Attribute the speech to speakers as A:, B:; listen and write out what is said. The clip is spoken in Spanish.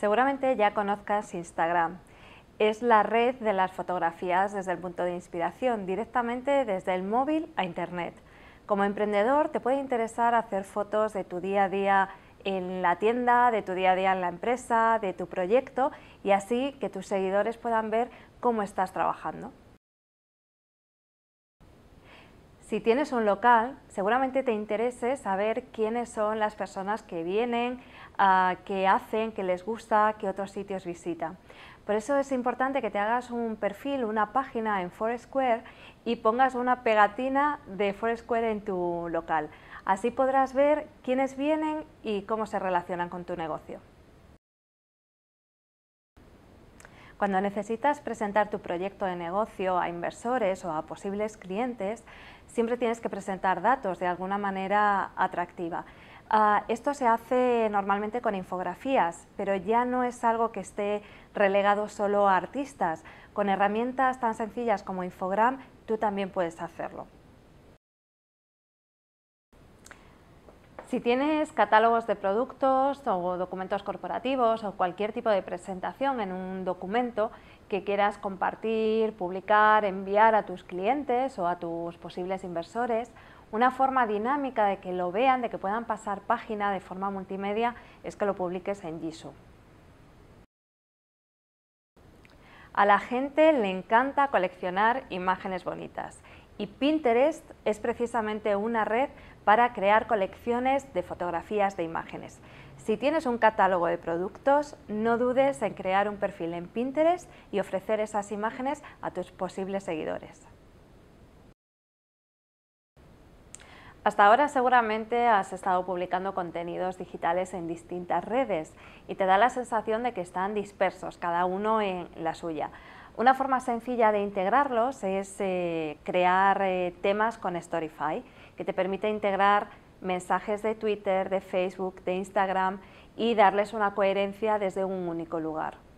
A: Seguramente ya conozcas Instagram. Es la red de las fotografías desde el punto de inspiración, directamente desde el móvil a Internet. Como emprendedor te puede interesar hacer fotos de tu día a día en la tienda, de tu día a día en la empresa, de tu proyecto y así que tus seguidores puedan ver cómo estás trabajando. Si tienes un local, seguramente te interese saber quiénes son las personas que vienen, ah, qué hacen, qué les gusta, qué otros sitios visitan. Por eso es importante que te hagas un perfil, una página en Foursquare y pongas una pegatina de Foursquare en tu local. Así podrás ver quiénes vienen y cómo se relacionan con tu negocio. Cuando necesitas presentar tu proyecto de negocio a inversores o a posibles clientes, siempre tienes que presentar datos de alguna manera atractiva. Ah, esto se hace normalmente con infografías, pero ya no es algo que esté relegado solo a artistas. Con herramientas tan sencillas como Infogram, tú también puedes hacerlo. Si tienes catálogos de productos o documentos corporativos o cualquier tipo de presentación en un documento que quieras compartir, publicar, enviar a tus clientes o a tus posibles inversores, una forma dinámica de que lo vean, de que puedan pasar página de forma multimedia, es que lo publiques en Jisoo. A la gente le encanta coleccionar imágenes bonitas y Pinterest es precisamente una red para crear colecciones de fotografías de imágenes. Si tienes un catálogo de productos, no dudes en crear un perfil en Pinterest y ofrecer esas imágenes a tus posibles seguidores. Hasta ahora seguramente has estado publicando contenidos digitales en distintas redes y te da la sensación de que están dispersos, cada uno en la suya. Una forma sencilla de integrarlos es eh, crear eh, temas con Storyfy que te permite integrar mensajes de Twitter, de Facebook, de Instagram y darles una coherencia desde un único lugar.